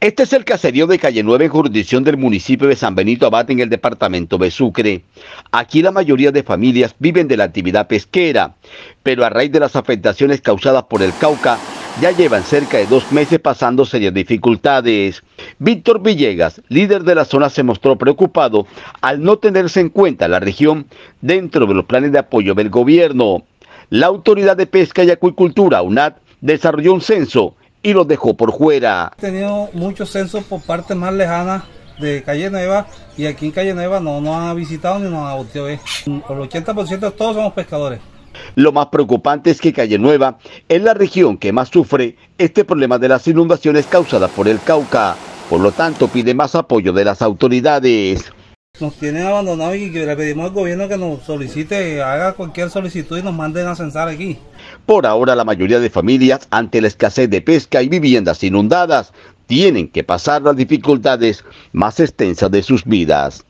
Este es el caserío de Calle 9 jurisdicción del municipio de San Benito Abate en el departamento de Sucre. Aquí la mayoría de familias viven de la actividad pesquera, pero a raíz de las afectaciones causadas por el Cauca, ya llevan cerca de dos meses pasando serias dificultades. Víctor Villegas, líder de la zona, se mostró preocupado al no tenerse en cuenta la región dentro de los planes de apoyo del gobierno. La Autoridad de Pesca y Acuicultura, UNAD, desarrolló un censo y los dejó por fuera. He tenido muchos censos por partes más lejanas de Calle Nueva y aquí en Calle Nueva no nos han visitado ni nos han volteado ¿eh? Por el 80% todos somos pescadores. Lo más preocupante es que Calle Nueva es la región que más sufre este problema de las inundaciones causadas por el Cauca. Por lo tanto, pide más apoyo de las autoridades. Nos tienen abandonados y le pedimos al gobierno que nos solicite, haga cualquier solicitud y nos manden a censar aquí. Por ahora la mayoría de familias, ante la escasez de pesca y viviendas inundadas, tienen que pasar las dificultades más extensas de sus vidas.